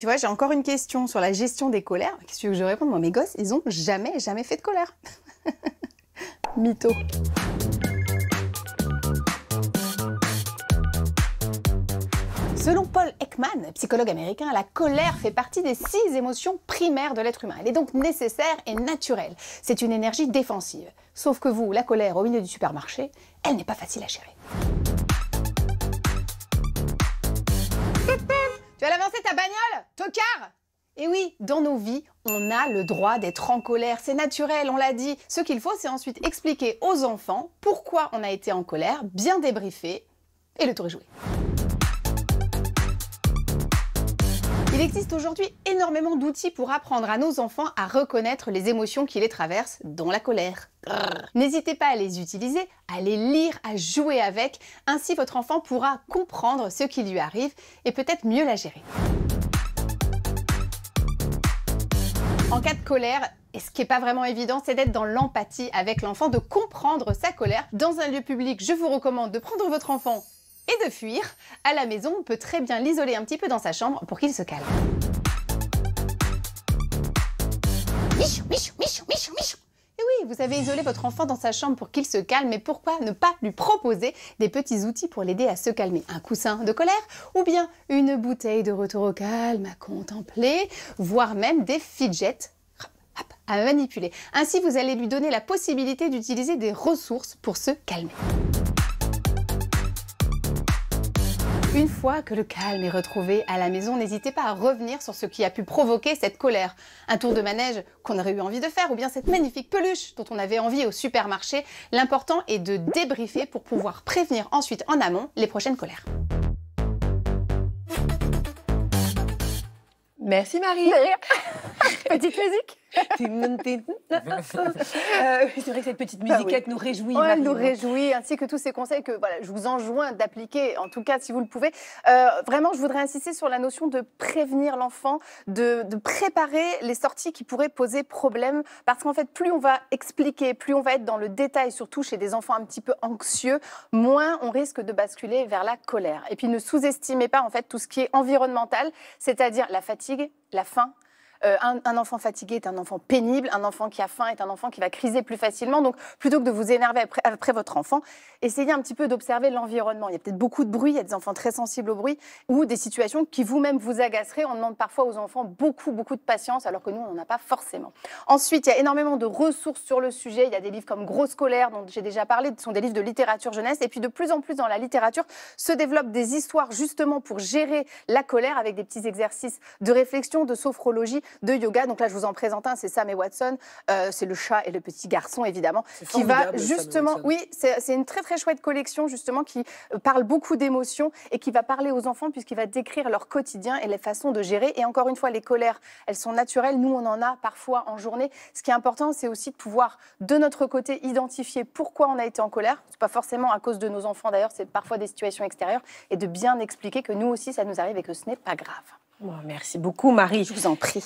Tu vois, j'ai encore une question sur la gestion des colères. Qu'est-ce que je répondre Moi, mes gosses, ils ont jamais, jamais fait de colère. Mytho. Selon Paul Ekman, psychologue américain, la colère fait partie des six émotions primaires de l'être humain. Elle est donc nécessaire et naturelle. C'est une énergie défensive. Sauf que vous, la colère au milieu du supermarché, elle n'est pas facile à gérer. Car, et eh oui, dans nos vies, on a le droit d'être en colère, c'est naturel, on l'a dit. Ce qu'il faut, c'est ensuite expliquer aux enfants pourquoi on a été en colère, bien débriefer, et le tour est joué. Il existe aujourd'hui énormément d'outils pour apprendre à nos enfants à reconnaître les émotions qui les traversent, dont la colère. N'hésitez pas à les utiliser, à les lire, à jouer avec, ainsi votre enfant pourra comprendre ce qui lui arrive et peut-être mieux la gérer. En cas de colère, et ce qui n'est pas vraiment évident, c'est d'être dans l'empathie avec l'enfant, de comprendre sa colère. Dans un lieu public, je vous recommande de prendre votre enfant et de fuir. À la maison, on peut très bien l'isoler un petit peu dans sa chambre pour qu'il se calme vous avez isolé votre enfant dans sa chambre pour qu'il se calme, mais pourquoi ne pas lui proposer des petits outils pour l'aider à se calmer Un coussin de colère ou bien une bouteille de retour au calme à contempler, voire même des fidgets à manipuler. Ainsi, vous allez lui donner la possibilité d'utiliser des ressources pour se calmer. Une fois que le calme est retrouvé à la maison, n'hésitez pas à revenir sur ce qui a pu provoquer cette colère. Un tour de manège qu'on aurait eu envie de faire ou bien cette magnifique peluche dont on avait envie au supermarché. L'important est de débriefer pour pouvoir prévenir ensuite en amont les prochaines colères. Merci Marie. Petite musique euh, C'est vrai que cette petite bah musiquette nous réjouit. elle nous hein. réjouit, ainsi que tous ces conseils que voilà, je vous enjoins d'appliquer, en tout cas si vous le pouvez. Euh, vraiment, je voudrais insister sur la notion de prévenir l'enfant, de, de, préparer les sorties qui pourraient poser problème, parce qu'en fait, plus on va expliquer, plus on va être dans le détail, surtout chez des enfants un petit peu anxieux, moins on risque de basculer vers la colère. Et puis, ne sous-estimez pas en fait tout ce qui est environnemental, c'est-à-dire la fatigue, la faim, euh, un, enfant fatigué est un enfant pénible, un enfant qui a faim est un enfant qui va criser plus facilement. Donc, plutôt que de vous énerver après, votre enfant, essayez un petit peu d'observer l'environnement. Il y a peut-être beaucoup de bruit, il y a des enfants très sensibles au bruit, ou des situations qui vous-même vous agaceraient. On demande parfois aux enfants beaucoup, beaucoup de patience, alors que nous, on n'en a pas forcément. Ensuite, il y a énormément de ressources sur le sujet. Il y a des livres comme Grosse Colère dont j'ai déjà parlé, sont des livres de littérature jeunesse. Et puis, de plus en plus dans la littérature, se développent des histoires justement pour gérer la colère avec des petits exercices de réflexion, de sophrologie de yoga. Donc là, je vous en présente un, c'est Sam et Watson. Euh, c'est le chat et le petit garçon, évidemment, qui va justement... Oui, c'est une très très chouette collection, justement, qui euh, parle beaucoup d'émotions et qui va parler aux enfants puisqu'il va décrire leur quotidien et les façons de gérer. Et encore une fois, les colères, elles sont naturelles. Nous, on en a parfois en journée. Ce qui est important, c'est aussi de pouvoir, de notre côté, identifier pourquoi on a été en colère. C'est pas forcément à cause de nos enfants, d'ailleurs, c'est parfois des situations extérieures. Et de bien expliquer que nous aussi, ça nous arrive et que ce n'est pas grave merci beaucoup, Marie. Je vous en prie.